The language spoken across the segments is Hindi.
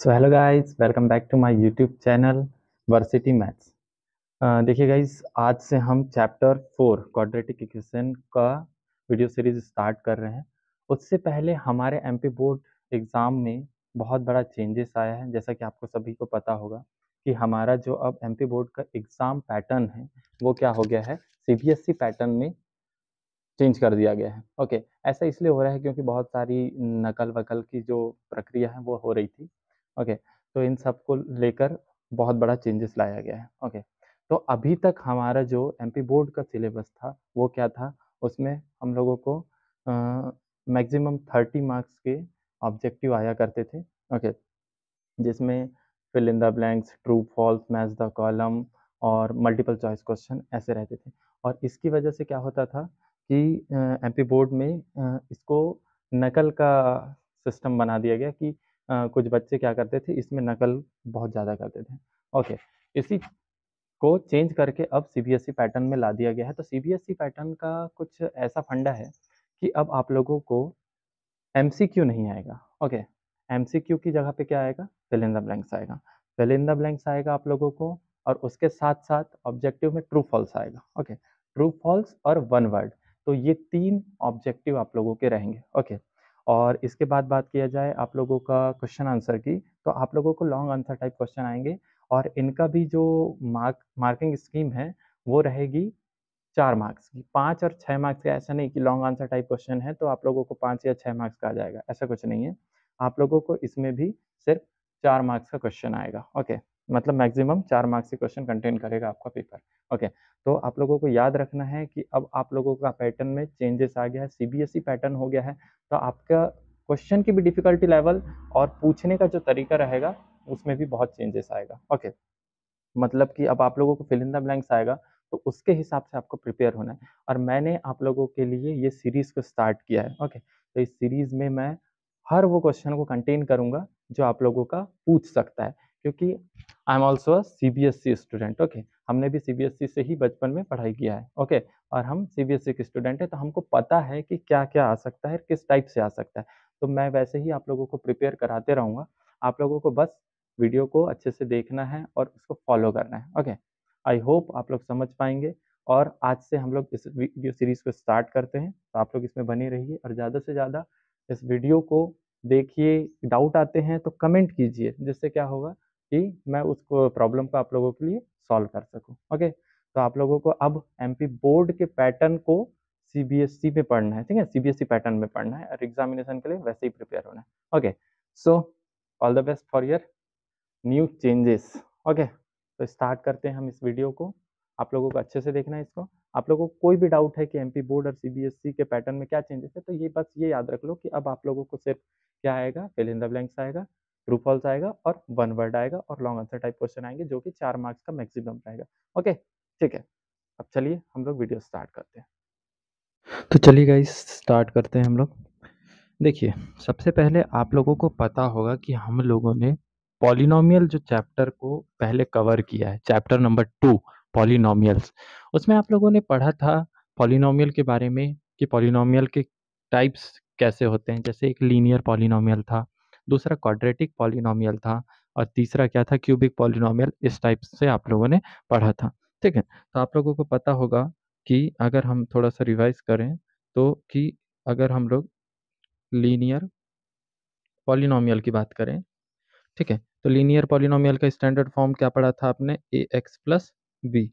So hello guys welcome back to my YouTube channel varsity maths देखिए गाइस आज से हम चैप्टर फोर क्वाड्रेटिक इक्वेशन का वीडियो सीरीज स्टार्ट कर रहे हैं उससे पहले हमारे एम बोर्ड एग्ज़ाम में बहुत बड़ा चेंजेस आया है जैसा कि आपको सभी को पता होगा कि हमारा जो अब एम बोर्ड का एग्ज़ाम पैटर्न है वो क्या हो गया है सी पैटर्न e में चेंज कर दिया गया है ओके ऐसा इसलिए हो रहा है क्योंकि बहुत सारी नकल वकल की जो प्रक्रिया है वो हो रही थी ओके तो इन सब को लेकर बहुत बड़ा चेंजेस लाया गया है ओके तो अभी तक हमारा जो एम बोर्ड का सिलेबस था वो क्या था उसमें हम लोगों को मैक्सिमम थर्टी मार्क्स के ऑब्जेक्टिव आया करते थे ओके जिसमें fill in the blanks true false match the column और मल्टीपल चॉइस क्वेश्चन ऐसे रहते थे और इसकी वजह से क्या होता था कि एमपी बोर्ड में इसको नकल का सिस्टम बना दिया गया कि कुछ बच्चे क्या करते थे इसमें नकल बहुत ज़्यादा करते थे ओके इसी को चेंज करके अब सीबीएसई पैटर्न e में ला दिया गया है तो सीबीएसई पैटर्न e का कुछ ऐसा फंडा है कि अब आप लोगों को एमसीक्यू नहीं आएगा ओके एमसीक्यू की जगह पे क्या आएगा फिल इन द ब्लैंक्स आएगा फिल इन द ब्लैंक्स आएगा आप लोगों को और उसके साथ साथ ऑब्जेक्टिव में ट्रू फॉल्स आएगा ओके ट्रू फॉल्स और वन वर्ड तो ये तीन ऑब्जेक्टिव आप लोगों के रहेंगे ओके और इसके बाद बात किया जाए आप लोगों का क्वेश्चन आंसर की तो आप लोगों को लॉन्ग आंसर टाइप क्वेश्चन आएंगे और इनका भी जो मार्क मार्किंग स्कीम है वो रहेगी चार मार्क्स की पाँच और छः मार्क्स का ऐसा नहीं कि लॉन्ग आंसर टाइप क्वेश्चन है तो आप लोगों को पाँच या छः मार्क्स का आ जाएगा ऐसा कुछ नहीं है आप लोगों को इसमें भी सिर्फ चार मार्क्स का क्वेश्चन आएगा ओके मतलब मैक्सिमम चार मार्क्स के क्वेश्चन कंटेन करेगा आपका पेपर ओके तो आप लोगों को याद रखना है कि अब आप लोगों का पैटर्न में चेंजेस आ गया है सीबीएसई पैटर्न हो गया है तो आपका क्वेश्चन की भी डिफिकल्टी लेवल और पूछने का जो तरीका रहेगा उसमें भी बहुत चेंजेस आएगा ओके मतलब कि अब आप लोगों को फिलिंदा ब्लैंक्स आएगा तो उसके हिसाब से आपको प्रिपेयर होना है और मैंने आप लोगों के लिए ये सीरीज़ को स्टार्ट किया है ओके तो इस सीरीज़ में मैं हर वो क्वेश्चन को कंटेन करूँगा जो आप लोगों का पूछ सकता है क्योंकि I am also a C B S C student okay हमने भी सी बी एस सी से ही बचपन में पढ़ाई किया है ओके okay? और हम सी बी एस सी के स्टूडेंट हैं तो हमको पता है कि क्या क्या आ सकता है किस टाइप से आ सकता है तो मैं वैसे ही आप लोगों को प्रिपेयर कराते रहूँगा आप लोगों को बस वीडियो को अच्छे से देखना है और उसको फॉलो करना है ओके आई होप आप लोग समझ पाएंगे और आज से हम लोग इस वीडियो सीरीज़ को स्टार्ट करते हैं तो आप लोग इसमें बने रहिए और ज़्यादा से ज़्यादा इस वीडियो को देखिए डाउट आते हैं तो कमेंट कीजिए जिससे क्या होगा कि मैं उस प्रॉब्लम को आप लोगों के लिए सॉल्व कर सकूँ ओके तो आप लोगों को अब एम बोर्ड के पैटर्न को सी में e पढ़ना है ठीक है सी e पैटर्न में पढ़ना है और एग्जामिनेशन के लिए वैसे ही प्रिपेयर होना है okay so all the best for your new changes okay तो स्टार्ट करते हैं हम इस वीडियो को आप लोगों को अच्छे से देखना है इसको आप लोगों को कोई भी डाउट है कि एमपी बोर्ड और सी e के पैटर्न में क्या चेंजेस है तो ये बस ये याद रख लो कि अब आप लोगों को सिर्फ क्या आएगा फिल इन द ब्लैंक्स आएगा ट्रू फॉल्स आएगा और वन वर्ड आएगा और लॉन्ग आंसर टाइप क्वेश्चन आएंगे जो कि चार मार्क्स का मैक्सिमम रहेगा ओके ठीक है अब चलिए हम लोग वीडियो स्टार्ट करते हैं तो चलिए गाइस स्टार्ट करते हैं हम लोग देखिए सबसे पहले आप लोगों को पता होगा कि हम लोगों ने पॉलिनोमियल जो चैप्टर को पहले कवर किया है चैप्टर नंबर टू पॉलिनोमियल्स उसमें आप लोगों ने पढ़ा था पॉलिनोमियल के बारे में कि पॉलिनोमियल के टाइप्स कैसे होते हैं जैसे एक लीनियर पॉलिनोमियल था दूसरा क्वाड्रेटिक पॉलिनोमियल था और तीसरा क्या था क्यूबिक पॉलिनोमियल इस टाइप से आप लोगों ने पढ़ा था ठीक है तो आप लोगों को पता होगा कि अगर हम थोड़ा सा रिवाइज करें तो कि अगर हम लोग लीनियर पॉलिनोमियल की बात करें ठीक है तो लीनियर पॉलिनोमियल का स्टैंडर्ड फॉर्म क्या पढ़ा था आपने ए एक्स प्लस बी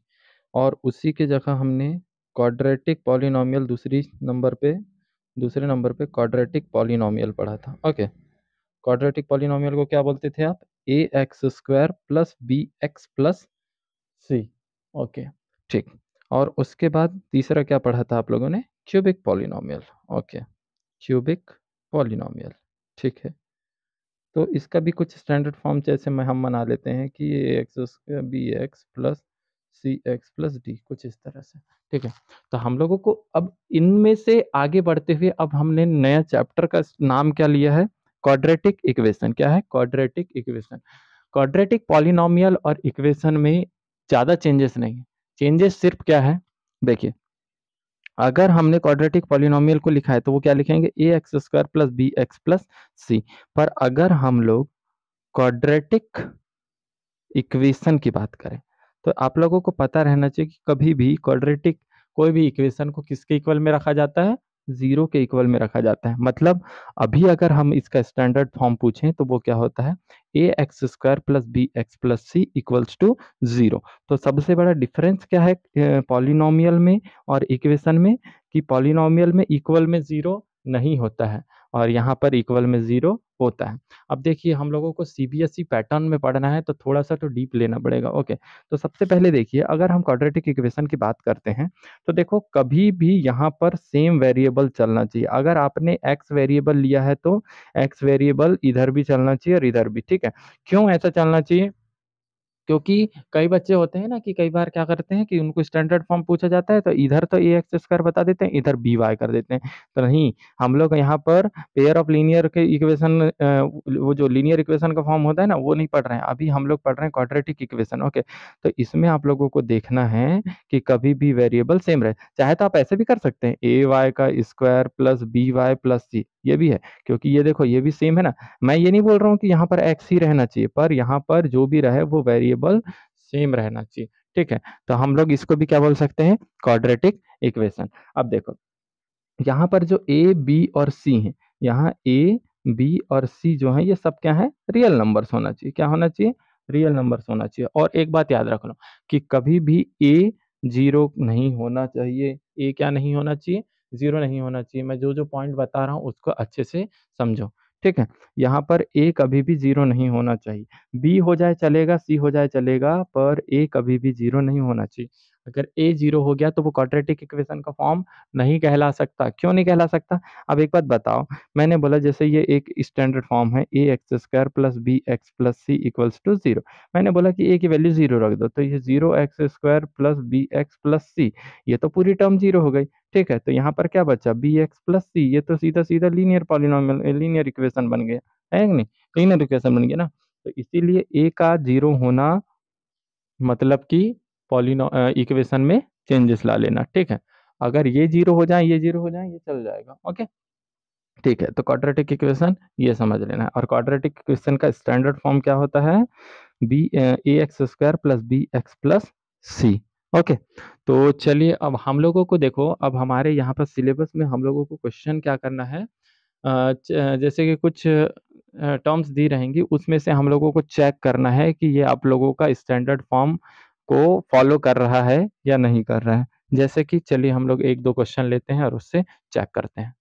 और उसी के जगह हमने क्वाड्रेटिक पॉलिनोमियल दूसरी नंबर पे दूसरे नंबर पे क्वाड्रेटिक पॉलिनोमियल पढ़ा था ओके okay. क्वाड्रेटिक पॉलिनोमियल को क्या बोलते थे आप A x square plus B x plus C okay ठीक और उसके बाद तीसरा क्या पढ़ा था आप लोगों ने cubic polynomial okay cubic polynomial ठीक है तो इसका भी कुछ स्टैंडर्ड फॉर्म जैसे मैं हम मना लेते हैं कि A X B x plus C X plus D कुछ इस तरह से ठीक है तो हम लोगों को अब इनमें से आगे बढ़ते हुए अब हमने नया चैप्टर का नाम क्या लिया है क्वाड्रेटिक इक्वेशन क्या है क्वाड्रेटिक इक्वेशन क्वाड्रेटिक पॉलिनोमियल और इक्वेशन में ज़्यादा चेंजेस नहीं है चेंजेस सिर्फ क्या है देखिए अगर हमने क्वाड्रेटिक पॉलिनोमियल को लिखा है तो वो क्या लिखेंगे A x square plus B x plus C पर अगर हम लोग क्वाड्रेटिक इक्वेशन की बात करें तो आप लोगों को पता रहना चाहिए कि कभी भी क्वाड्रेटिक कोई भी इक्वेशन को किसके इक्वल में रखा जाता है जीरो के इक्वल में रखा जाता है मतलब अभी अगर हम इसका स्टैंडर्ड फॉर्म पूछें तो वो क्या होता है A x square plus B x plus C equals to zero तो सबसे बड़ा डिफरेंस क्या है पॉलिनोमियल में और इक्वेशन में कि पॉलिनोमियल में इक्वल में जीरो नहीं होता है और यहाँ पर इक्वल में ज़ीरो होता है अब देखिए हम लोगों को सी पैटर्न e में पढ़ना है तो थोड़ा सा तो डीप लेना पड़ेगा ओके तो सबसे पहले देखिए अगर हम क्वाड्रेटिक इक्वेशन की बात करते हैं तो देखो कभी भी यहाँ पर सेम वेरिएबल चलना चाहिए अगर आपने एक्स वेरिएबल लिया है तो एक्स वेरिएबल इधर भी चलना चाहिए और इधर भी ठीक है क्यों ऐसा चलना चाहिए क्योंकि कई बच्चे होते हैं ना कि कई बार क्या करते हैं कि उनको स्टैंडर्ड फॉर्म पूछा जाता है तो इधर तो ए एक्स स्क्वायर बता देते हैं इधर बी वाई कर देते हैं तो नहीं हम लोग यहाँ पर पेयर ऑफ लीनियर के इक्वेशन वो जो लीनियर इक्वेशन का फॉर्म होता है ना वो नहीं पढ़ रहे हैं अभी हम लोग पढ़ रहे हैं क्वाड्रेटिक इक्वेशन ओके तो इसमें आप लोगों को देखना है कि कभी भी वेरिएबल सेम रहे चाहे तो आप ऐसे भी कर सकते हैं ए वाई का square plus B Y plus C ये भी है क्योंकि ये देखो ये भी सेम है ना मैं ये नहीं बोल रहा हूँ कि यहाँ पर एक्स ही रहना चाहिए पर यहाँ पर जो भी रहे वो वेरिएबल वेरिएबल सेम रहना चाहिए ठीक है तो हम लोग इसको भी क्या बोल सकते हैं क्वाड्रेटिक इक्वेशन अब देखो यहाँ पर जो ए बी और सी है यहाँ ए बी और सी जो है ये सब क्या है रियल नंबर्स होना चाहिए क्या होना चाहिए रियल नंबर्स होना चाहिए और एक बात याद रख लो कि कभी भी ए जीरो नहीं होना चाहिए ए क्या नहीं होना चाहिए जीरो नहीं होना चाहिए मैं जो जो पॉइंट बता रहा हूँ उसको अच्छे से समझो ठीक है यहाँ पर ए कभी भी जीरो नहीं होना चाहिए बी हो जाए चलेगा सी हो जाए चलेगा पर ए कभी भी जीरो नहीं होना चाहिए अगर ए जीरो हो गया तो वो क्वाड्रेटिक इक्वेशन का फॉर्म नहीं कहला सकता क्यों नहीं कहला सकता अब एक बात बताओ मैंने बोला जैसे ये एक स्टैंडर्ड फॉर्म है A x square plus B x plus C equals to zero मैंने बोला कि ए की वैल्यू जीरो रख दो तो ये zero X square plus B x plus C ये तो पूरी टर्म जीरो हो गई ठीक है तो यहाँ पर क्या बचा बी एक्स प्लस सी ये तो सीधा सीधा लीनियर पॉलिनॉम लीनियर इक्वेशन बन गया है नहीं लीनियर इक्वेशन बन गया ना तो इसीलिए ए का जीरो होना मतलब कि पॉलिनो इक्वेशन में चेंजेस ला लेना ठीक है अगर ये जीरो हो जाए ये जीरो हो जाए ये चल जाएगा ओके ठीक है तो क्वाड्रेटिक इक्वेशन ये समझ लेना है और क्वाड्रेटिक इक्वेशन का स्टैंडर्ड फॉर्म क्या होता है B A x square plus B x plus C okay तो चलिए अब हम लोगों को देखो अब हमारे यहाँ पर सिलेबस में हम लोगों को क्वेश्चन क्या करना है जैसे कि कुछ टर्म्स दी रहेंगी उसमें से हम लोगों को चेक करना है कि ये आप लोगों का स्टैंडर्ड फॉर्म को फॉलो कर रहा है या नहीं कर रहा है जैसे कि चलिए हम लोग एक दो क्वेश्चन लेते हैं और उससे चेक करते हैं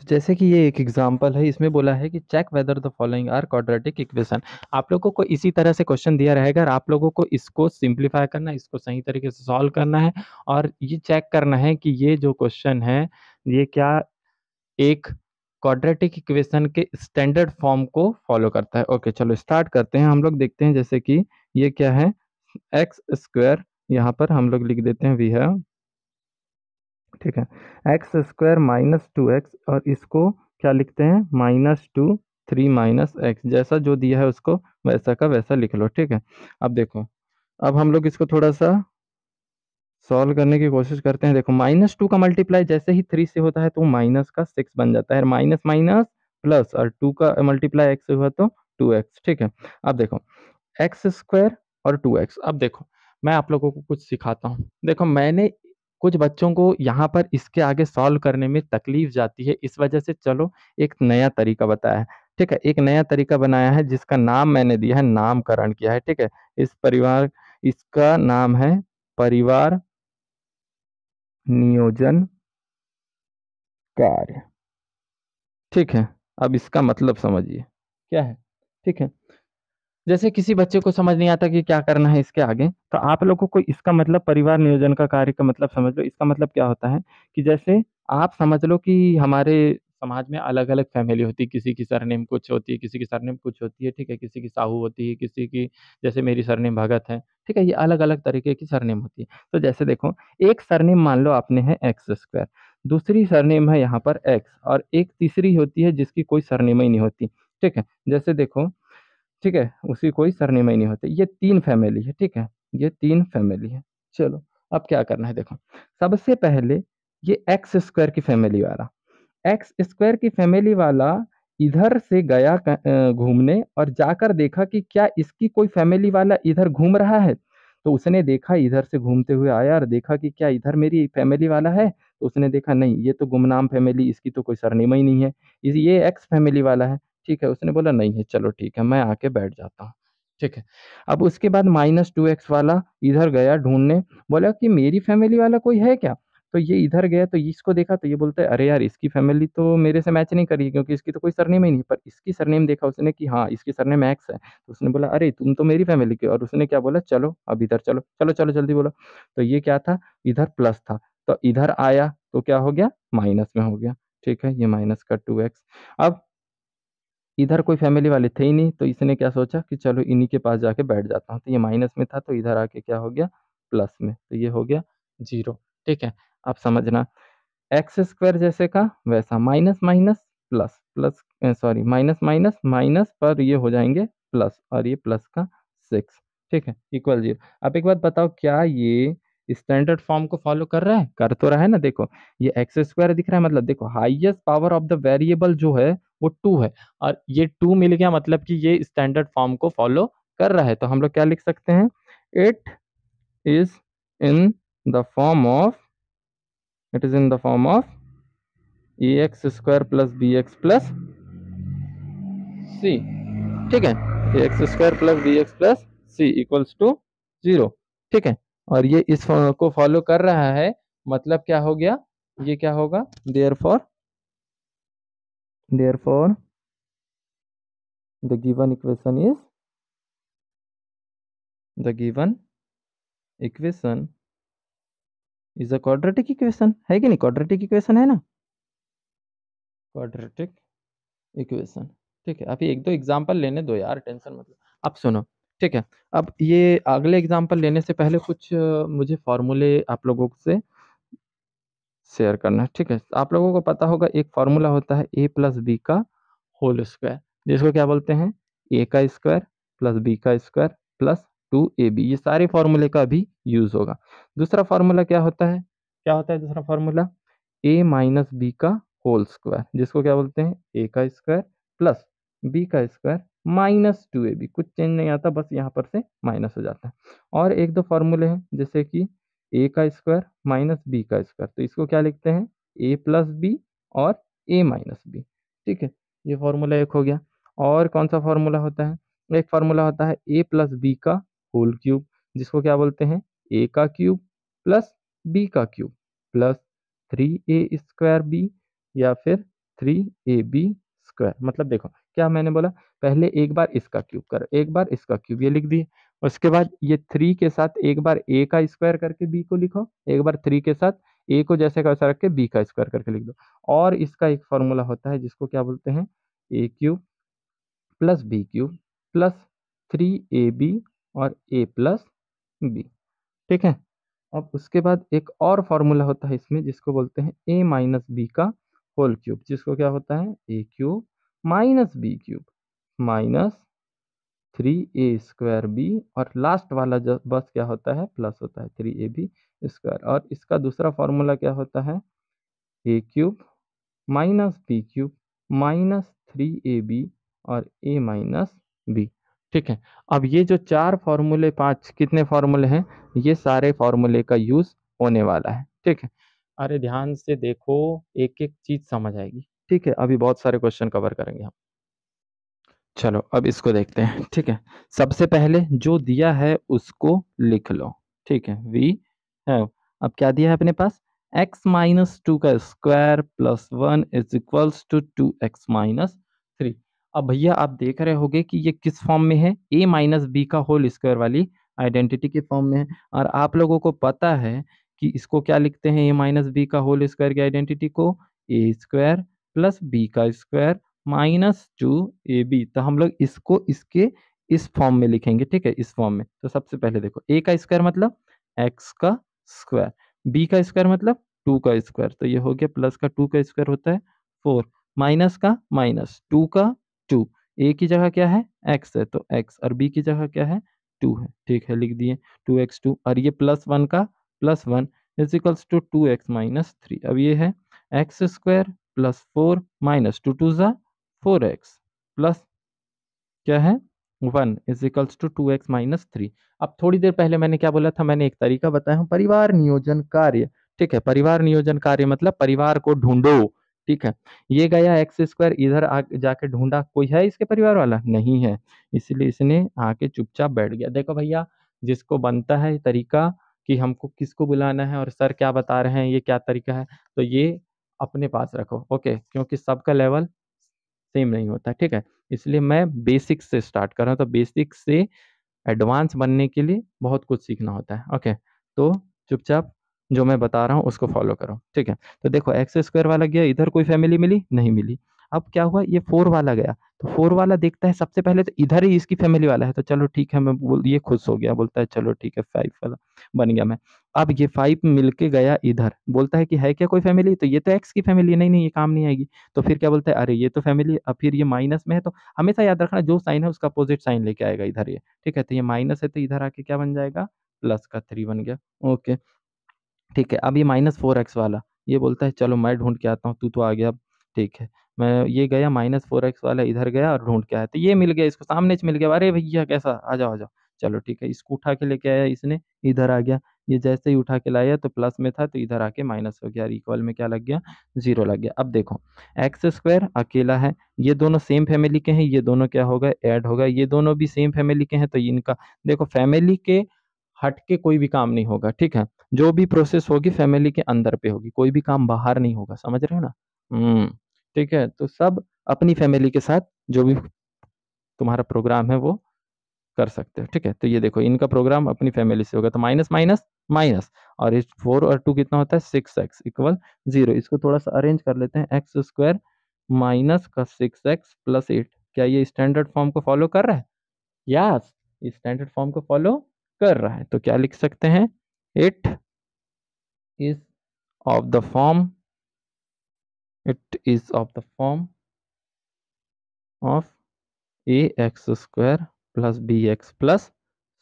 तो जैसे कि ये एक एग्जांपल है इसमें बोला है कि check whether the following are quadratic equation आप लोगों को इसी तरह से क्वेश्चन दिया रहेगा और आप लोगों को इसको सिंप्लीफाई करना है इसको सही तरीके से सॉल्व करना है और ये चेक करना है कि ये जो क्वेश्चन है ये क्या एक क्वाड्रेटिक इक्वेशन के स्टैंडर्ड फॉर्म को फॉलो करता है ओके चलो स्टार्ट करते हैं हम लोग देखते हैं जैसे कि ये क्या है एक्स स्क्वायर यहाँ पर हम लोग लिख देते हैं वी है ठीक है x square minus two x और इसको क्या लिखते हैं minus two three minus X जैसा जो दिया है उसको वैसा का वैसा लिख लो ठीक है अब देखो अब हम लोग इसको थोड़ा सा सॉल्व करने की कोशिश करते हैं देखो माइनस टू का मल्टीप्लाई जैसे ही थ्री से होता है तो माइनस का सिक्स बन जाता है माइनस माइनस प्लस और टू का मल्टीप्लाई एक्स हुआ तो टू एक्स ठीक है अब देखो एक्स स्क्वायर और टू एक्स अब देखो मैं आप लोगों को कुछ सिखाता हूँ देखो मैंने कुछ बच्चों को यहाँ पर इसके आगे सॉल्व करने में तकलीफ जाती है इस वजह से चलो एक नया तरीका बताया है ठीक है एक नया तरीका बनाया है जिसका नाम मैंने दिया है नामकरण किया है ठीक है इस परिवार इसका नाम है परिवार नियोजन कार्य ठीक है अब इसका मतलब समझिए क्या है ठीक है जैसे किसी बच्चे को समझ नहीं आता कि क्या करना है इसके आगे तो आप लोगों को इसका मतलब परिवार नियोजन का कार्य का मतलब समझ लो इसका मतलब क्या होता है कि जैसे आप समझ लो कि हमारे समाज में अलग अलग फैमिली होती है किसी की सरनेम कुछ होती है किसी की सरनेम कुछ होती है ठीक है किसी की साहू होती है किसी की जैसे मेरी सरनेम भगत है ठीक है ये अलग अलग तरीके की सरनेम होती है तो जैसे देखो एक सरनेम मान लो आपने है एक्स स्क्वायर दूसरी सरनेम है यहाँ पर एक्स और एक तीसरी होती है जिसकी कोई सरनेम ही नहीं होती ठीक है जैसे देखो ठीक है उसी कोई सरनेमई नहीं होते ये तीन फैमिली है ठीक है ये तीन फैमिली है चलो अब क्या करना है देखो सबसे पहले ये एक्स स्क्वायर की फैमिली वाला एक्स स्क्वायर की फैमिली वाला इधर से गया घूमने और जाकर देखा कि क्या इसकी कोई फैमिली वाला इधर घूम रहा है तो उसने देखा इधर से घूमते हुए आया और देखा कि क्या इधर मेरी फैमिली वाला है तो उसने देखा नहीं ये तो गुमनाम फैमिली इसकी तो कोई सरनेमा ही नहीं है ये एक्स फैमिली वाला है ठीक है उसने बोला नहीं है चलो ठीक है मैं आके बैठ जाता हूँ ठीक है अब उसके बाद माइनस टू एक्स वाला इधर गया ढूंढने बोला कि मेरी फैमिली वाला कोई है क्या तो ये इधर गया तो इसको देखा तो ये बोलते है अरे यार इसकी फैमिली तो मेरे से मैच नहीं करी क्योंकि इसकी तो कोई सरनेम ही नहीं पर इसकी सरनेम देखा उसने कि हाँ इसकी सरनेम एक्स है तो उसने बोला अरे तुम तो मेरी फैमिली के और उसने क्या बोला चलो अब इधर चलो चलो चलो जल्दी बोलो तो ये क्या था इधर प्लस था तो इधर आया तो क्या हो गया माइनस में हो गया ठीक है ये माइनस का टू एक्स अब इधर कोई फैमिली वाले थे ही नहीं तो इसने क्या सोचा कि चलो इन्हीं के पास जाके बैठ जाता हूँ तो ये माइनस में था तो इधर आके क्या हो गया प्लस में तो ये हो गया जीरो ठीक है आप समझना एक्स स्क्वायर जैसे का वैसा minus minus plus plus sorry minus minus minus पर ये हो जाएंगे प्लस और ये प्लस का सिक्स ठीक है इक्वल जीरो आप एक बात बताओ क्या ये स्टैंडर्ड फॉर्म को फॉलो कर रहा है कर तो रहा है ना देखो ये एक्स स्क्वायर दिख रहा है मतलब देखो highest power of the variable जो है वो टू है और ये टू मिल गया मतलब कि ये स्टैंडर्ड फॉर्म को फॉलो कर रहा है तो हम लोग क्या लिख सकते हैं it is in the form of it is in the form of A x square plus B x plus C ठीक है A x square plus B x plus C equals to zero ठीक है और ये इस को फॉलो कर रहा है मतलब क्या हो गया ये क्या होगा therefore therefore the given equation is the given equation is a quadratic equation hai ki nahi quadratic equation hai na quadratic equation ठीक है आप एक दो एग्जाम्पल लेने दो यार टेंशन मतलब आप सुनो ठीक है अब ये अगले एग्जाम्पल लेने से पहले कुछ मुझे फॉर्मूले आप लोगों से शेयर करना है ठीक है आप लोगों को पता होगा एक फॉर्मूला होता है ए प्लस बी का होल स्क्वायर जिसको क्या बोलते हैं ए का स्क्वायर प्लस बी का स्क्वायर प्लस टू ए बी ये सारे फार्मूले का भी यूज होगा दूसरा फार्मूला क्या होता है क्या होता है दूसरा फार्मूला ए माइनस बी का होल स्क्वायर जिसको क्या बोलते हैं ए का स्क्वायर प्लस बी का स्क्वायर माइनस टू ए बी कुछ चेंज नहीं आता बस यहाँ पर से माइनस हो जाता है और एक दो फॉर्मूले हैं जैसे कि ए का स्क्वायर माइनस बी का स्क्वायर तो इसको क्या लिखते हैं ए प्लस बी और ए माइनस बी ठीक है ये फार्मूला एक हो गया और कौन सा फार्मूला होता है एक फार्मूला होता है ए प्लस बी का होल क्यूब जिसको क्या बोलते हैं ए का क्यूब प्लस बी का cube plus three a square b या फिर थ्री ए बी स्क्वायर मतलब देखो क्या मैंने बोला पहले एक बार इसका क्यूब कर एक बार इसका क्यूब ये लिख दिए उसके बाद ये थ्री के साथ एक बार ए का स्क्वायर करके बी को लिखो एक बार थ्री के साथ ए को जैसे का वैसा रख के बी का स्क्वायर करके लिख दो और इसका एक फॉर्मूला होता है जिसको क्या बोलते हैं a cube plus b cube plus three a b और ए प्लस बी ठीक है अब उसके बाद एक और फार्मूला होता है इसमें जिसको बोलते हैं ए माइनस बी का होल क्यूब जिसको क्या होता है a cube minus b cube minus three a square b और लास्ट वाला जो बस क्या होता है प्लस होता है थ्री ए बी स्क्वायर और इसका दूसरा फॉर्मूला क्या होता है a cube minus b cube minus three a b और ए माइनस बी ठीक है अब ये जो चार फॉर्मूले पांच कितने फॉर्मूले हैं ये सारे फॉर्मूले का यूज होने वाला है ठीक है अरे ध्यान से देखो एक एक चीज समझ आएगी ठीक है अभी बहुत सारे क्वेश्चन कवर करेंगे हम चलो अब इसको देखते हैं ठीक है सबसे पहले जो दिया है उसको लिख लो ठीक है वी है अब क्या दिया है अपने पास x माइनस टू का square plus one is equals to two x minus three अब भैया आप देख रहे होंगे कि ये किस फॉर्म में है a माइनस बी का होल स्क्वायर वाली आइडेंटिटी के फॉर्म में है और आप लोगों को पता है कि इसको क्या लिखते हैं a माइनस बी का होल स्क्वायर की आइडेंटिटी को ए स्क्वायर प्लस बी का स्क्वायर माइनस टू ए बी तो हम लोग इसको इसके इस फॉर्म में लिखेंगे ठीक है इस फॉर्म में तो सबसे पहले देखो ए का स्क्वायर मतलब एक्स का स्क्वायर बी का स्क्वायर मतलब टू का स्क्वायर तो ये हो गया प्लस का टू का स्क्वायर होता है फोर माइनस का माइनस टू का टू ए की जगह क्या है एक्स है तो एक्स और बी की जगह क्या है टू है ठीक है लिख दिए टू एक्स टू और ये प्लस वन का plus one is equals to two x minus three अब ये है x square plus four minus two two ज़ा फोर एक्स प्लस क्या है one is equals to two x minus three अब थोड़ी देर पहले मैंने क्या बोला था मैंने एक तरीका बताया हूँ परिवार नियोजन कार्य ठीक है परिवार नियोजन कार्य मतलब परिवार को ढूंढो ठीक है ये गया एक्स स्क्वायर इधर आ जाके ढूंढा कोई है इसके परिवार वाला नहीं है इसलिए इसने आके चुपचाप बैठ गया देखो भैया जिसको बनता है तरीका कि हमको किसको बुलाना है और सर क्या बता रहे हैं ये क्या तरीका है तो ये अपने पास रखो ओके क्योंकि सबका लेवल सेम नहीं होता है ठीक है इसलिए मैं बेसिक से स्टार्ट कर रहा हूँ तो बेसिक से एडवांस बनने के लिए बहुत कुछ सीखना होता है ओके तो चुपचाप जो मैं बता रहा हूँ उसको फॉलो करो ठीक है तो देखो एक्स स्क्वायर वाला गया इधर कोई फैमिली मिली नहीं मिली अब क्या हुआ ये फोर वाला गया तो फोर वाला देखता है सबसे पहले तो इधर ही इसकी फैमिली वाला है तो चलो ठीक है मैं बोल ये खुश हो गया बोलता है चलो ठीक है फाइव वाला बन गया मैं अब ये फाइव मिलके गया इधर बोलता है कि है क्या कोई फैमिली तो ये तो एक्स की फैमिली नहीं नहीं ये काम नहीं आएगी तो फिर क्या बोलता है अरे ये तो फैमिली अब फिर ये माइनस में है तो हमेशा याद रखना जो साइन है उसका अपोजिट साइन लेके आएगा इधर ये ठीक है तो ये माइनस है तो इधर आके क्या बन जाएगा प्लस का थ्री बन गया ओके ठीक है अब ये माइनस फोर एक्स वाला ये बोलता है चलो मैं ढूंढ के आता हूँ तू तो आ गया अब ठीक है मैं ये गया माइनस फोर एक्स वाला इधर गया और ढूंढ के आया तो ये मिल गया इसको सामने से मिल गया अरे भैया कैसा आ जाओ आ जाओ चलो ठीक है इसको उठा के लेके आया इसने इधर आ गया ये जैसे ही उठा के लाया तो प्लस में था तो इधर आके माइनस हो गया इक्वल में क्या लग गया जीरो लग गया अब देखो एक्स स्क्वायर अकेला है ये दोनों सेम फैमिली के हैं ये दोनों क्या होगा ऐड होगा ये दोनों भी सेम फैमिली के हैं तो इनका देखो फैमिली के हट के कोई भी काम नहीं होगा ठीक है जो भी प्रोसेस होगी फैमिली के अंदर पे होगी कोई भी काम बाहर नहीं होगा समझ रहे हो ना हम्म, ठीक है तो सब अपनी फैमिली के साथ जो भी तुम्हारा प्रोग्राम है वो कर सकते हो ठीक है तो ये देखो इनका प्रोग्राम अपनी फैमिली से होगा तो माइनस माइनस माइनस और इस फोर और टू कितना होता है सिक्स एक्स इक्वल जीरो इसको थोड़ा सा अरेंज कर लेते हैं एक्स स्क्वायर माइनस का सिक्स एक्स प्लस एट क्या ये स्टैंडर्ड फॉर्म को फॉलो कर रहा है यस स्टैंडर्ड फॉर्म को फॉलो कर रहा है तो क्या लिख सकते हैं it is of the form it is of the form of A x square plus B x plus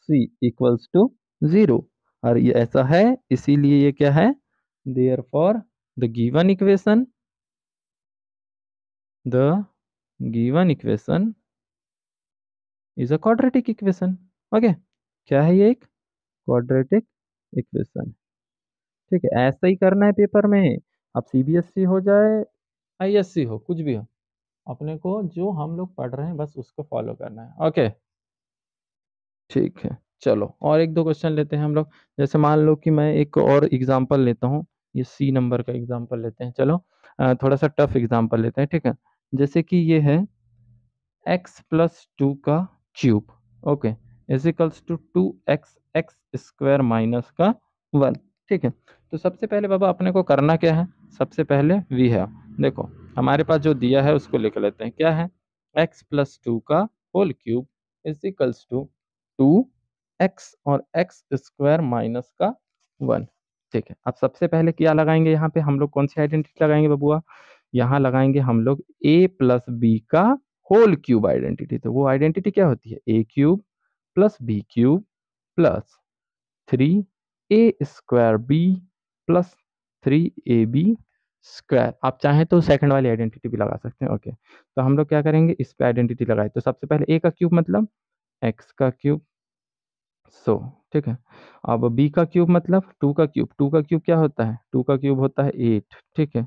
C equals to zero और ये ऐसा है इसीलिए ये क्या है therefore the given equation the given equation is a quadratic equation okay क्या है ये एक क्वाड्रेटिक इक्वेशन ठीक है ऐसा ही करना है पेपर में अब सीबीएसई e हो जाए आईएससी e हो कुछ भी हो अपने को जो हम लोग पढ़ रहे हैं बस उसको फॉलो करना है ओके ठीक है चलो और एक दो क्वेश्चन लेते हैं हम लोग जैसे मान लो कि मैं एक और एग्जाम्पल लेता हूँ ये सी नंबर का एग्जाम्पल लेते हैं चलो थोड़ा सा टफ एग्जाम्पल लेते हैं ठीक है जैसे कि ये है एक्स प्लस टू का cube okay equals to two x x square minus का वन ठीक है तो सबसे पहले बाबा अपने को करना क्या है सबसे पहले वी है देखो हमारे पास जो दिया है उसको लिख लेते हैं क्या है एक्स प्लस टू का whole cube equals to two x और एक्स स्क्वायर माइनस का वन ठीक है अब सबसे पहले क्या लगाएंगे यहाँ पे हम लोग कौन सी आइडेंटिटी लगाएंगे बबुआ यहाँ लगाएंगे हम लोग ए प्लस बी का होल क्यूब आइडेंटिटी तो वो आइडेंटिटी क्या होती है a cube plus b cube plus three a square b plus three a b square आप चाहें तो सेकंड वाली आइडेंटिटी भी लगा सकते हैं ओके तो हम लोग क्या करेंगे इस पे आइडेंटिटी लगाए तो सबसे पहले ए का क्यूब मतलब एक्स का क्यूब सो ठीक है अब बी का क्यूब मतलब टू का क्यूब टू का क्यूब क्या होता है टू का क्यूब होता है एट ठीक है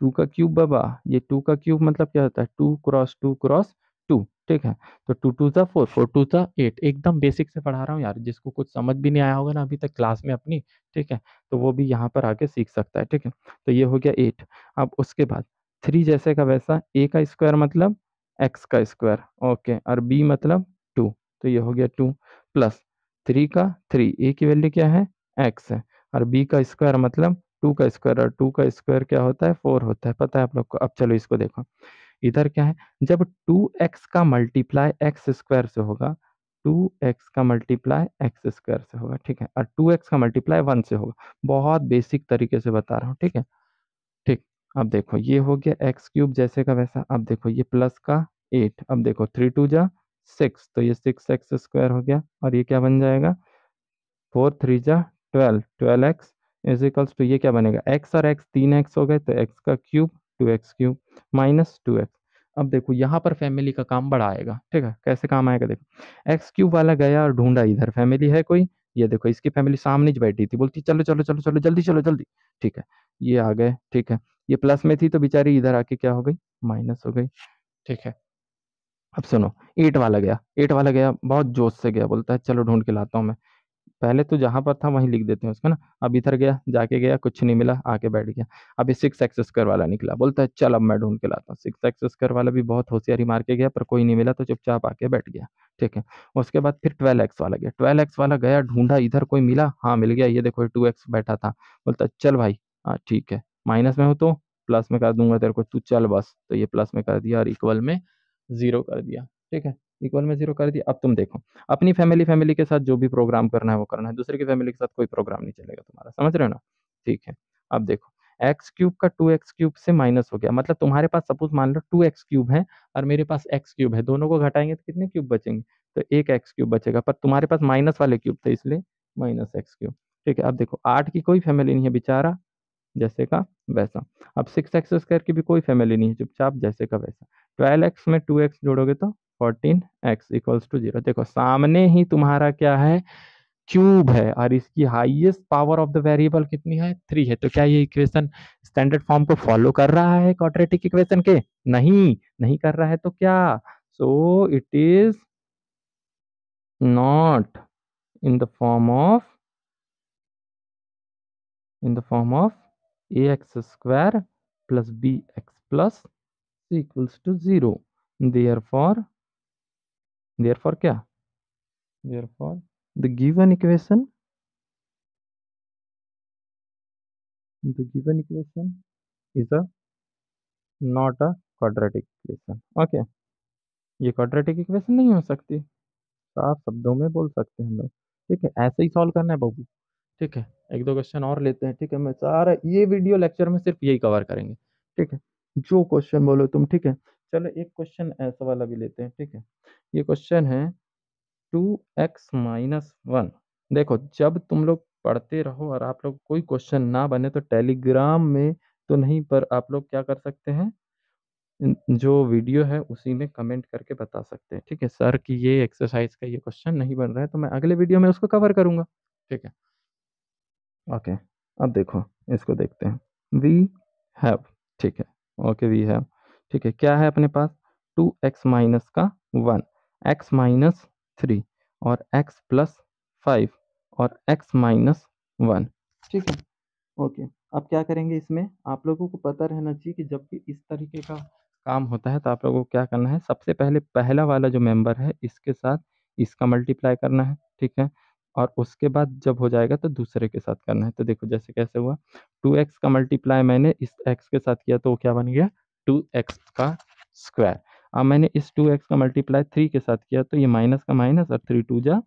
टू का क्यूब बाबा ये टू का क्यूब मतलब क्या होता है two cross two cross two ठीक है तो टू टू सा फोर फोर टू सा एट एकदम बेसिक से पढ़ा रहा हूँ यार जिसको कुछ समझ भी नहीं आया होगा ना अभी तक क्लास में अपनी ठीक है तो वो भी यहाँ पर आके सीख सकता है ठीक है तो ये हो गया एट अब उसके बाद थ्री जैसे का वैसा ए का स्क्वायर मतलब एक्स का स्क्वायर ओके और बी मतलब टू तो ये हो गया टू प्लस थ्री का थ्री ए की वैल्यू क्या है एक्स है और बी का स्क्वायर मतलब टू का स्क्वायर और टू का स्क्वायर क्या होता है फोर होता है पता है आप लोग को अब चलो इसको देखो इधर क्या है जब टू एक्स का मल्टीप्लाई एक्स स्क्वायर से होगा टू एक्स का मल्टीप्लाई एक्स स्क्वायर से होगा ठीक है और टू एक्स का मल्टीप्लाई वन से होगा बहुत बेसिक तरीके से बता रहा हूँ ठीक है ठीक अब देखो ये हो गया एक्स क्यूब जैसे का वैसा अब देखो ये प्लस का एट अब देखो थ्री टू जा सिक्स तो ये सिक्स एक्स स्क्वायर हो गया और ये क्या बन जाएगा फोर थ्री जा twelve twelve x is equals to ये क्या बनेगा एक्स और एक्स तीन एक्स हो गए तो एक्स का cube two x cube minus two x अब देखो यहाँ पर फैमिली का काम बड़ा आएगा ठीक है कैसे काम आएगा देखो एक्स क्यूब वाला गया और ढूंढा इधर फैमिली है कोई ये देखो इसकी फैमिली सामने बैठी थी बोलती चलो चलो चलो चलो जल्दी चलो जल्दी ठीक है ये आ गए ठीक है ये प्लस में थी तो बेचारी इधर आके क्या हो गई माइनस हो गई ठीक है अब सुनो एट वाला गया एट वाला गया बहुत जोश से गया बोलता है चलो ढूंढ के लाता हूँ मैं पहले तो जहाँ पर था वहीं लिख देते हैं उसका ना अब इधर गया जाके गया कुछ नहीं मिला आके बैठ गया अभी सिक्स एक्स स्क्वायर वाला निकला बोलता है चल अब मैं ढूंढ के लाता हूँ सिक्स एक्स स्क्वायर वाला भी बहुत होशियारी मार के गया पर कोई नहीं मिला तो चुपचाप आके बैठ गया ठीक है उसके बाद फिर ट्वेल्व एक्स वाला गया ट्वेल्व एक्स वाला गया ढूंढा इधर कोई मिला हाँ मिल गया ये देखो टू एक्स बैठा था बोलता है चल भाई हाँ ठीक है माइनस में हो तो प्लस में कर दूंगा तेरे को तू चल बस तो ये प्लस में कर दिया और इक्वल में ज़ीरो कर दिया ठीक है इक्वल में ज़ीरो कर दिया अब तुम देखो अपनी फैमिली फैमिली के साथ जो भी प्रोग्राम करना है वो करना है दूसरे की फैमिली के साथ कोई प्रोग्राम नहीं चलेगा तुम्हारा समझ रहे हो ना ठीक है अब देखो एक्स क्यूब का टू एक्स क्यूब से माइनस हो गया मतलब तुम्हारे पास सपोज मान लो टू एक्स क्यूब है और मेरे पास एक्स क्यूब है दोनों को घटाएंगे तो कितने क्यूब बचेंगे तो एक एक्स क्यूब बचेगा पर तुम्हारे पास माइनस वाले क्यूब थे इसलिए माइनस एक्स क्यूब ठीक है अब देखो आठ की कोई फैमिली नहीं है बेचारा जैसे का वैसा अब सिक्स एक्स स्क्वायर की भी कोई फैमिली नहीं है चुपचाप जैसे का वैसा ट्वेल्व एक्स में टू एक्स जोड़ोगे तो fourteen x equals to zero देखो सामने ही तुम्हारा क्या है क्यूब है और इसकी highest power of the variable कितनी है थ्री है तो क्या ये इक्वेशन स्टैंडर्ड फॉर्म को फॉलो कर रहा है क्वाड्रेटिक इक्वेशन के नहीं नहीं कर रहा है तो क्या so it is not in the form of in the form of A x square plus B x plus equals to 0 therefore therefore kya therefore the given equation the given equation is a not a quadratic equation okay ये क्वाड्रेटिक इक्वेशन नहीं हो सकती आप शब्दों में बोल सकते हैं हम लोग ठीक है ऐसे ही सॉल्व करना है बाबू ठीक है एक दो क्वेश्चन और लेते हैं ठीक है मैं सारा ये वीडियो लेक्चर में सिर्फ यही कवर करेंगे ठीक है जो क्वेश्चन बोलो तुम ठीक है चलो एक क्वेश्चन ऐसा वाला भी लेते हैं ठीक है ये क्वेश्चन है टू एक्स माइनस वन देखो जब तुम लोग पढ़ते रहो और आप लोग कोई क्वेश्चन ना बने तो टेलीग्राम में तो नहीं पर आप लोग क्या कर सकते हैं जो वीडियो है उसी में कमेंट करके बता सकते हैं ठीक है सर कि ये एक्सरसाइज का ये क्वेश्चन नहीं बन रहा है तो मैं अगले वीडियो में उसको कवर करूँगा ठीक है ओके अब देखो इसको देखते हैं वी हैव ठीक है ओके वी हैव ठीक है क्या है अपने पास टू एक्स माइनस का वन एक्स माइनस थ्री और एक्स प्लस फाइव और एक्स माइनस वन ठीक है ओके अब क्या करेंगे इसमें आप लोगों को पता रहना चाहिए कि जब भी इस तरीके का काम होता है तो आप लोगों को क्या करना है सबसे पहले पहला वाला जो मेंबर है इसके साथ इसका मल्टीप्लाई करना है ठीक है और उसके बाद जब हो जाएगा तो दूसरे के साथ करना है तो देखो जैसे कैसे हुआ टू एक्स का मल्टीप्लाई मैंने इस एक्स के साथ किया तो वो क्या बन गया टू एक्स का स्क्वायर अब मैंने इस टू एक्स का मल्टीप्लाई थ्री के साथ किया तो ये माइनस का माइनस और थ्री टू जा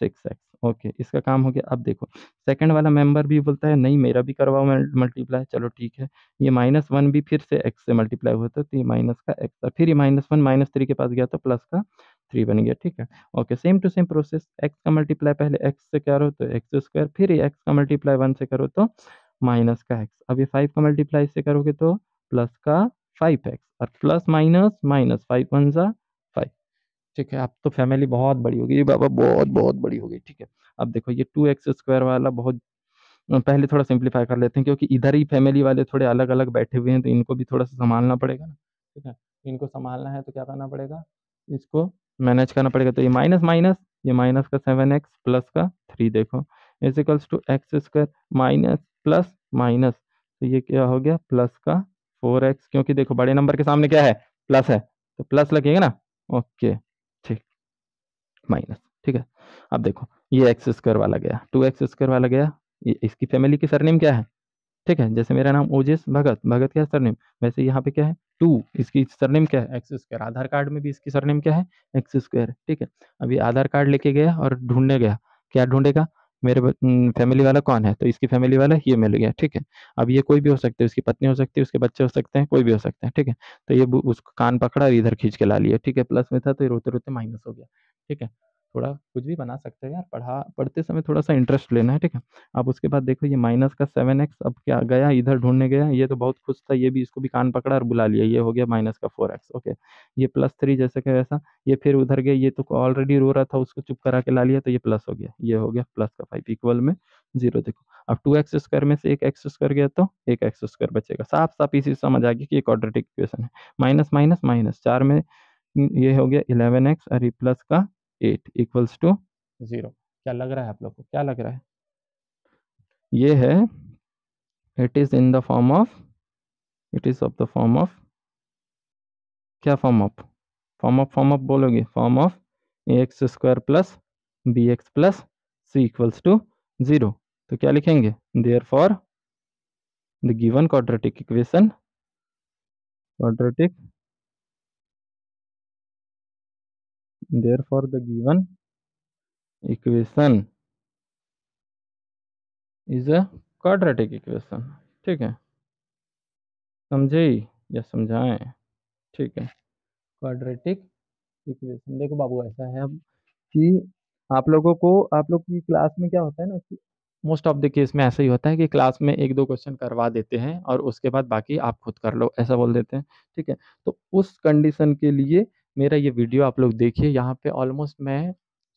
सिक्स एक्स ओके इसका काम हो गया अब देखो सेकंड वाला मेंबर भी बोलता है नहीं मेरा भी करवाओ मल्टीप्लाई चलो ठीक है ये माइनस वन भी फिर से एक्स से मल्टीप्लाई हुआ था तो ये माइनस का एक्स था फिर ये माइनस वन माइनस थ्री के पास गया तो प्लस का थ्री बन गया ठीक है okay same to same process x का मल्टीप्लाई पहले एक्स से करो तो एक्स स्क्वायर फिर एक्स का मल्टीप्लाई वन से करो तो माइनस का एक्स अब ये फाइव का मल्टीप्लाई से करोगे तो प्लस का फाइव एक्स और plus minus minus five one सा फाइव ठीक है अब तो फैमिली बहुत बड़ी होगी बाबा बहुत बहुत बड़ी होगी ठीक है अब देखो ये टू एक्स स्क्वायर वाला बहुत पहले थोड़ा सिंप्लीफाई कर लेते हैं क्योंकि इधर ही फैमिली वाले थोड़े अलग अलग बैठे हुए हैं तो इनको भी थोड़ा सा संभालना पड़ेगा ना ठीक है इनको संभालना है तो क्या करना पड़ेगा इसको मैनेज करना पड़ेगा तो ये माइनस माइनस ये माइनस का सेवन एक्स प्लस का थ्री देखो is equals to x square minus plus minus तो ये क्या हो गया प्लस का फोर एक्स क्योंकि देखो बड़े नंबर के सामने क्या है प्लस है तो प्लस लगेगा ना ओके ठीक माइनस ठीक है अब देखो ये एक्स स्क्वायर वाला गया टू एक्स स्क्वायर वाला गया ये इसकी फैमिली की सरनेम क्या है ठीक है जैसे मेरा नाम ओजेस भगत भगत क्या सरनेम वैसे यहाँ पे क्या है टू इसकी सरनेम क्या है एक्स स्क्वायर आधार कार्ड में भी इसकी सरनेम क्या है एक्स स्क्वायर ठीक है अभी आधार कार्ड लेके गया और ढूंढने गया क्या ढूंढेगा मेरे फैमिली वाला कौन है तो इसकी फैमिली वाला ये मिल गया ठीक है अब ये कोई भी हो सकता है उसकी पत्नी हो सकती है उसके बच्चे हो सकते हैं कोई भी हो सकते हैं ठीक है तो ये उसको कान पकड़ा और इधर खींच के ला लिया ठीक है प्लस में था तो ये रोते रोते माइनस हो गया ठीक है थोड़ा कुछ भी बना सकते हो यार पढ़ा पढ़ते समय थोड़ा सा इंटरेस्ट लेना है ठीक है अब उसके बाद देखो ये माइनस का सेवन एक्स अब क्या गया इधर ढूंढने गया ये तो बहुत खुश था ये भी इसको भी कान पकड़ा और बुला लिया ये हो गया माइनस का फोर एक्स ओके ये प्लस थ्री जैसे कि वैसा ये फिर उधर गया ये तो ऑलरेडी रो रहा था उसको चुप करा के ला लिया तो ये प्लस हो गया ये हो गया प्लस का फाइव इक्वल में जीरो देखो अब टू एक्स स्क्वायर में से एक एक्स स्क्वायर गया तो एक एक्स स्क्वायर बचेगा साफ साफ इसी समझ आ गया कि एक क्वाड्रेटिक इक्वेशन है माइनस माइनस माइनस चार में ये हो गया इलेवन एक्स और प्लस का एट इक्वल्स टू जीरो क्या लग रहा है आप लोग को क्या लग रहा है ये है it is in the form of it is of the form of क्या form of form of form of बोलोगे form of A x square plus B x plus C equals to zero तो क्या लिखेंगे therefore the given quadratic equation quadratic therefore the given equation is a quadratic equation ठीक है समझे या समझाए ठीक है क्वाड्रेटिक इक्वेशन देखो बाबू ऐसा है कि आप लोगों को आप लोग की क्लास में क्या होता है ना कि मोस्ट ऑफ द केस में ऐसा ही होता है कि क्लास में एक दो क्वेश्चन करवा देते हैं और उसके बाद बाकी आप खुद कर लो ऐसा बोल देते हैं ठीक है तो उस कंडीशन के लिए मेरा ये वीडियो आप लोग देखिए यहाँ पे ऑलमोस्ट मैं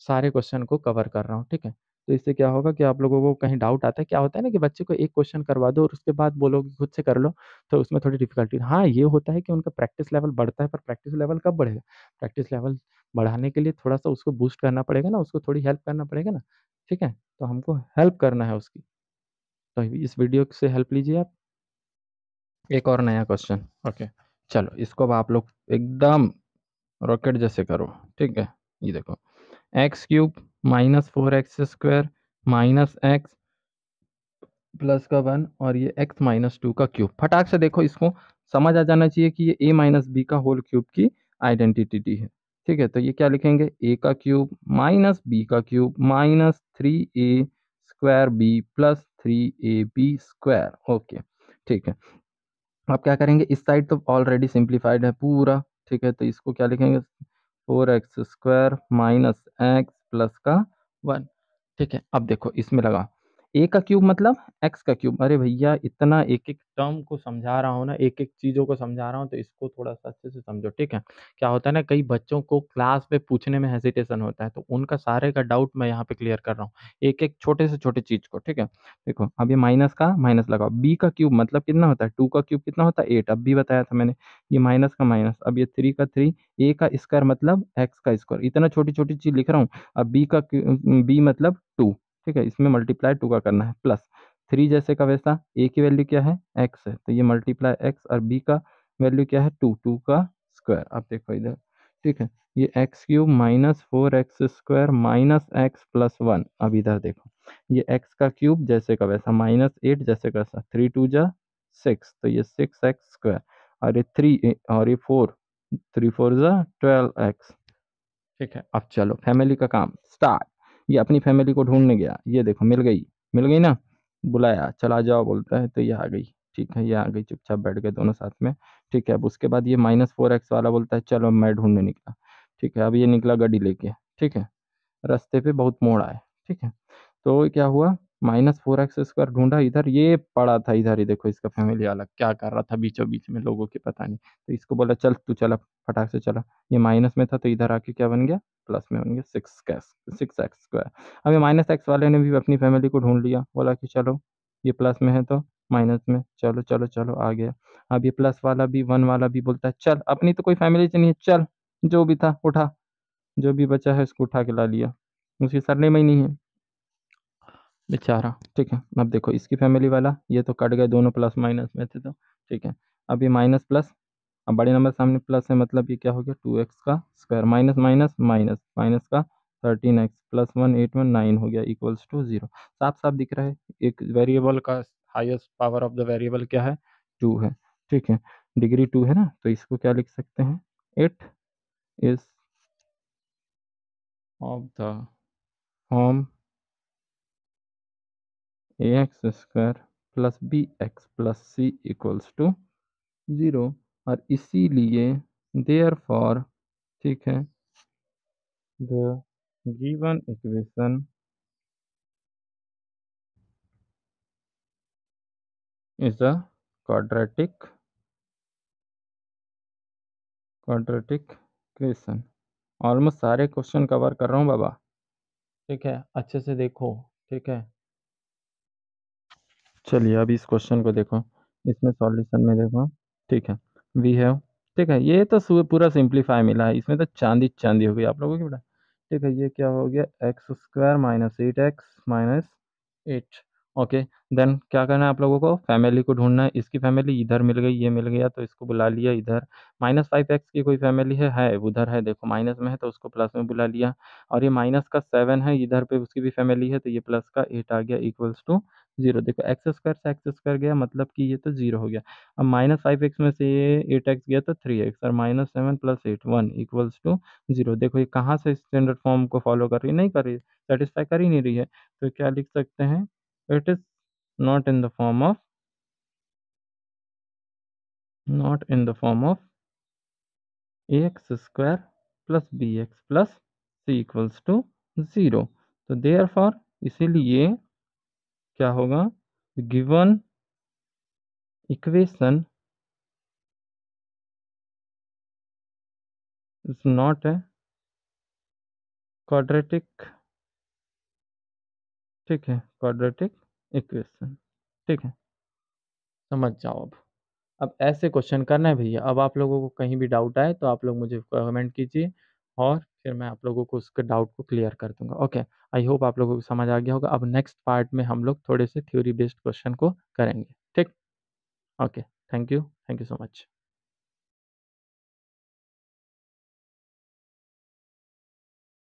सारे क्वेश्चन को कवर कर रहा हूँ ठीक है तो इससे क्या होगा कि आप लोगों को कहीं डाउट आता है क्या होता है ना कि बच्चे को एक क्वेश्चन करवा दो और उसके बाद बोलो खुद से कर लो तो उसमें थोड़ी डिफिकल्टी हाँ ये होता है कि उनका प्रैक्टिस लेवल बढ़ता है पर प्रैक्टिस लेवल कब बढ़ेगा प्रैक्टिस लेवल बढ़ाने के लिए थोड़ा सा उसको बूस्ट करना पड़ेगा ना उसको थोड़ी हेल्प करना पड़ेगा ना ठीक है तो हमको हेल्प करना है उसकी तो इस वीडियो से हेल्प लीजिए आप एक और नया क्वेश्चन ओके चलो इसको अब आप लोग एकदम रॉकेट जैसे करो ठीक है ये देखो x cube minus four x square minus x plus का वन और ये एक्स माइनस टू का क्यूब फटाक से देखो इसको समझ आ जाना चाहिए कि ये ए माइनस बी का होल क्यूब की आइडेंटिटी है ठीक है तो ये क्या लिखेंगे ए का क्यूब माइनस बी का cube minus three a square b plus three a b square okay ठीक है अब क्या करेंगे इस साइड तो ऑलरेडी सिंप्लीफाइड है पूरा ठीक है तो इसको क्या लिखेंगे four x square minus x plus का वन ठीक है अब देखो इसमें लगा ए का क्यूब मतलब एक्स का क्यूब अरे भैया इतना एक एक टर्म को समझा रहा हूँ ना एक एक चीज़ों को समझा रहा हूँ तो इसको थोड़ा सा अच्छे से समझो ठीक है क्या होता है ना कई बच्चों को क्लास में पूछने में हेजिटेशन होता है तो उनका सारे का डाउट मैं यहाँ पे क्लियर कर रहा हूँ एक एक छोटे से छोटे चीज़ को ठीक है देखो अब ये माइनस का माइनस लगाओ बी का क्यूब मतलब कितना होता है टू का क्यूब कितना होता है एट अब भी बताया था मैंने ये माइनस का माइनस अब ये थ्री का थ्री ए का स्क्वायर मतलब एक्स का स्क्वायर इतना छोटी छोटी चीज़ लिख रहा हूँ अब बी का बी मतलब ठीक है इसमें मल्टीप्लाई टू का करना है प्लस थ्री जैसे का वैसा ए की वैल्यू क्या है एक्स है तो ये मल्टीप्लाई एक्स और बी का वैल्यू क्या है टू टू का स्क्वायर आप देखो इधर ठीक है ये x cube minus four x square minus x plus one अब इधर देखो ये एक्स का क्यूब जैसे का वैसा माइनस एट जैसे का वैसा थ्री टू जा सिक्स तो ये सिक्स एक्स स्क्वायर और ये थ्री और ये फोर थ्री फोर ज़ा ट्वेल्व एक्स ठीक है अब चलो फैमिली का काम स्टार्ट ये अपनी फैमिली को ढूंढने गया ये देखो मिल गई मिल गई ना बुलाया चला जाओ बोलता है तो ये आ गई ठीक है ये आ गई चुपचाप बैठ गए दोनों साथ में ठीक है अब उसके बाद ये माइनस फोर एक्स वाला बोलता है चलो मैं ढूंढने निकला ठीक है अब ये निकला गड्डी लेके ठीक है रास्ते पे बहुत मोड़ आए ठीक है तो क्या हुआ माइनस फोर एक्स स्क्वायर ढूंढा इधर ये पड़ा था इधर ही देखो इसका फैमिली अलग क्या कर रहा था बीचों बीच में लोगों के पता नहीं तो इसको बोला चल तू चला फटाक से चला ये माइनस में था तो इधर आके क्या बन गया प्लस में बन गया सिक्स कैस सिक्स एक्स स्क्वायर अब ये माइनस एक्स वाले ने भी अपनी फैमिली को ढूंढ लिया बोला कि चलो ये प्लस में है तो माइनस में चलो चलो चलो आ गया अब ये प्लस वाला भी वन वाला भी बोलता है चल अपनी तो कोई फैमिली नहीं है चल जो भी था उठा जो भी बचा है उसको उठा के ला लिया सरने में ही नहीं है बेचारा अच्छा, हाँ, ठीक है अब देखो इसकी फैमिली वाला ये तो कट गए दोनों प्लस माइनस में थे तो ठीक है अब ये माइनस प्लस अब बड़े नंबर सामने प्लस है मतलब ये क्या हो गया टू एक्स का square minus minus minus minus का thirteen x plus one eight one nine हो गया इक्वल्स टू जीरो साफ साफ दिख रहा है एक वेरिएबल का highest power of the variable क्या है टू है ठीक है डिग्री टू है ना तो इसको क्या लिख सकते हैं इट इज ऑफ द होम a x square plus B x plus C equals to zero और इसीलिए देयर फॉर ठीक है the given equation is a quadratic quadratic equation almost सारे क्वेश्चन कवर कर रहा हूँ बाबा ठीक है अच्छे से देखो ठीक है चलिए अभी इस क्वेश्चन को देखो इसमें सॉल्यूशन में देखो ठीक है वी हैव ठीक है ये तो पूरा सिंप्लीफाई मिला है इसमें तो चांदी चांदी हो गई आप लोगों की बेटा ठीक है ये क्या हो गया x square minus eight x minus eight okay then क्या करना है आप लोगों को फैमिली को ढूंढना है इसकी फैमिली इधर मिल गई ये मिल गया तो इसको बुला लिया इधर माइनस फाइव एक्स की कोई फैमिली है है उधर है देखो माइनस में है तो उसको प्लस में बुला लिया और ये माइनस का सेवन है इधर पे उसकी भी फैमिली है तो ये प्लस का एट आ गया इक्वल्स टू जीरो देखो एक्स स्क्वायर से एक्स स्क्वायर गया मतलब कि ये तो जीरो हो गया अब माइनस फाइव एक्स में से ये एट एक्स गया तो थ्री एक्स और minus seven plus eight one equals to zero देखो ये कहाँ से स्टैंडर्ड फॉर्म को फॉलो कर रही है नहीं कर रही सेटिस्फाई कर ही नहीं रही है तो क्या लिख सकते हैं it is not in the form of not in the form of x square plus B x plus C equals to zero तो देयर फॉर इसीलिए क्या होगा given equation is not a quadratic ठीक है क्वाड्रेटिक इक्वेशन ठीक है समझ जाओ अब अब ऐसे क्वेश्चन करना है भैया अब आप लोगों को कहीं भी डाउट आए तो आप लोग मुझे कमेंट कीजिए और फिर मैं आप लोगों को उसके डाउट को क्लियर कर दूंगा ओके आई होप आप लोगों को समझ आ गया होगा अब नेक्स्ट पार्ट में हम लोग थोड़े से थ्योरी बेस्ड क्वेश्चन को करेंगे ठीक okay thank you thank you so much